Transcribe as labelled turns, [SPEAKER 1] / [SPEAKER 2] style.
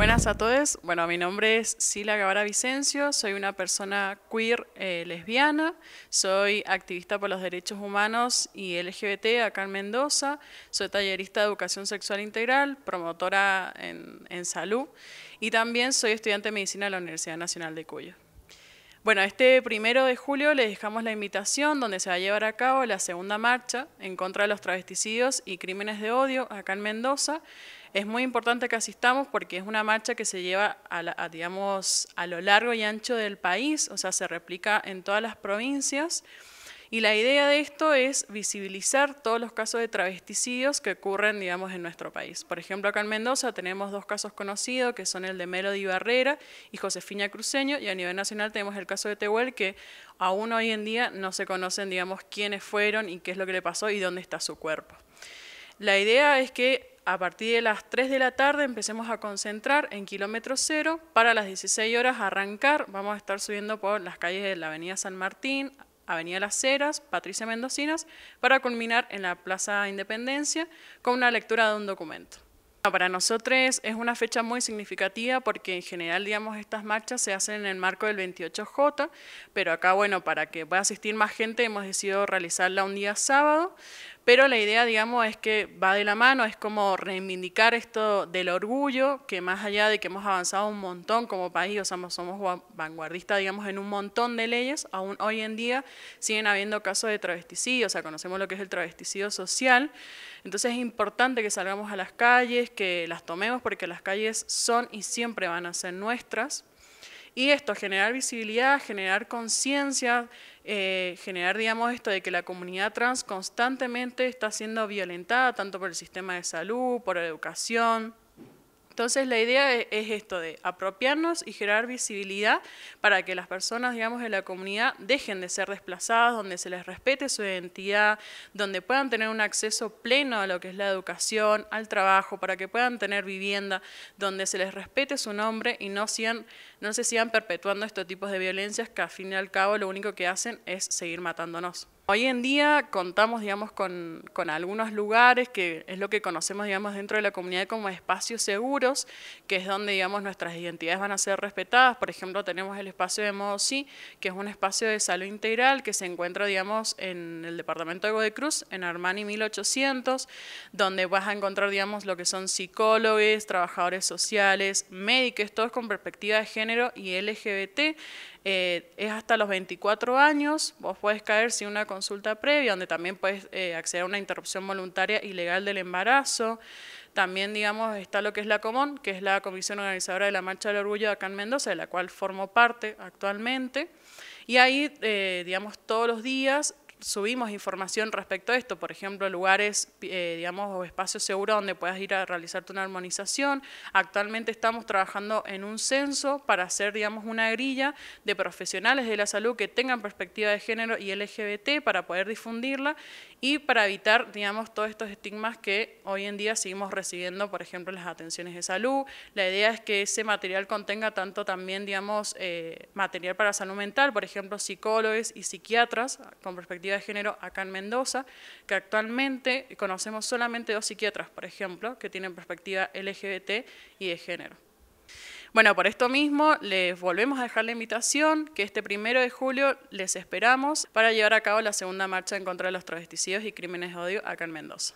[SPEAKER 1] Buenas a todos. Bueno, mi nombre es Sila Guevara Vicencio, soy una persona queer eh, lesbiana, soy activista por los derechos humanos y LGBT acá en Mendoza, soy tallerista de educación sexual integral, promotora en, salud y también soy estudiante de medicina en la Universidad Nacional de Cuyo. Bueno, este primero de julio les dejamos la invitación donde se va a llevar a cabo la segunda marcha en contra de los travesticidios y crímenes de odio acá en Mendoza. Es muy importante que asistamos porque es una marcha que se lleva a, digamos, a lo largo y ancho del país, o sea, se replica en todas las provincias. Y la idea de esto es visibilizar todos los casos de travesticidios que ocurren, digamos, en nuestro país. Por ejemplo, acá en Mendoza tenemos dos casos conocidos, que son el de Melody Barrera y Josefina Cruceño, y a nivel nacional tenemos el caso de Tehuel, que aún hoy en día no se conocen, digamos, quiénes fueron y qué es lo que le pasó y dónde está su cuerpo. La idea es que a partir de las 3 de la tarde empecemos a concentrar en kilómetro cero. Para las 16 horas arrancar, vamos a estar subiendo por las calles de la Avenida San Martín, Avenida Las Ceras, Patricia Mendocinas, para culminar en la Plaza Independencia con una lectura de un documento. Para nosotros es una fecha muy significativa porque en general, digamos, estas marchas se hacen en el marco del 28J, pero acá, bueno, para que pueda asistir más gente hemos decidido realizarla un día sábado, pero la idea, digamos, es que va de la mano, es como reivindicar esto del orgullo, que más allá de que hemos avanzado un montón como país, o sea, somos vanguardistas, digamos, en un montón de leyes, aún hoy en día siguen habiendo casos de travesticidio, o sea, conocemos lo que es el travesticidio social, entonces es importante que salgamos a las calles, que las tomemos, porque las calles son y siempre van a ser nuestras, y esto, generar visibilidad, generar conciencia, eh, generar, digamos, esto de que la comunidad trans constantemente está siendo violentada, tanto por el sistema de salud, por la educación, entonces la idea e-, es, esto de apropiarnos y generar visibilidad para que las personas, digamos, de la comunidad dejen de ser desplazadas, donde se les respete su identidad, donde puedan tener un acceso pleno a lo que es la educación, al trabajo, para que puedan tener vivienda, donde se les respete su nombre y no, no se sigan perpetuando estos tipos de violencias que al fin y al cabo lo único que hacen es seguir matándonos. Hoy en día contamos, digamos, con, algunos lugares que es lo que conocemos, digamos, dentro de la comunidad como espacios seguros, que es donde, digamos, nuestras identidades van a ser respetadas. Por ejemplo, tenemos el espacio de Modo Sí, que es un espacio de salud integral que se encuentra, digamos, en el departamento de Godecruz, en Armani 1800, donde vas a encontrar, digamos, lo que son psicólogos, trabajadores sociales, médicos, todos con perspectiva de género y LGBT. Eh, es hasta los 24 años, vos puedes caer si una consulta previa, donde también puedes eh, acceder a una interrupción voluntaria y legal del embarazo. También, digamos, está lo que es la Comón, que es la Comisión Organizadora de la Marcha del Orgullo acá en Mendoza, de la cual formo parte actualmente. Y ahí, eh, digamos, todos los días subimos información respecto a esto, por ejemplo, lugares, eh, digamos, o espacios seguros donde puedas ir a realizarte una armonización. Actualmente estamos trabajando en un censo para hacer, digamos, una grilla de profesionales de la salud que tengan perspectiva de género y LGBT para poder difundirla y para evitar, digamos, todos estos estigmas que hoy en día seguimos recibiendo, por ejemplo, las atenciones de salud. La idea es que ese material contenga tanto también, digamos, eh, material para salud mental, por ejemplo, psicólogos y psiquiatras con perspectiva de género acá en Mendoza, que actualmente conocemos solamente dos psiquiatras, por ejemplo, que tienen perspectiva LGBT y de género. Bueno, por esto mismo les volvemos a dejar la invitación que este primero de julio les esperamos para llevar a cabo la segunda marcha en contra de los travesticidios y crímenes de odio acá en Mendoza.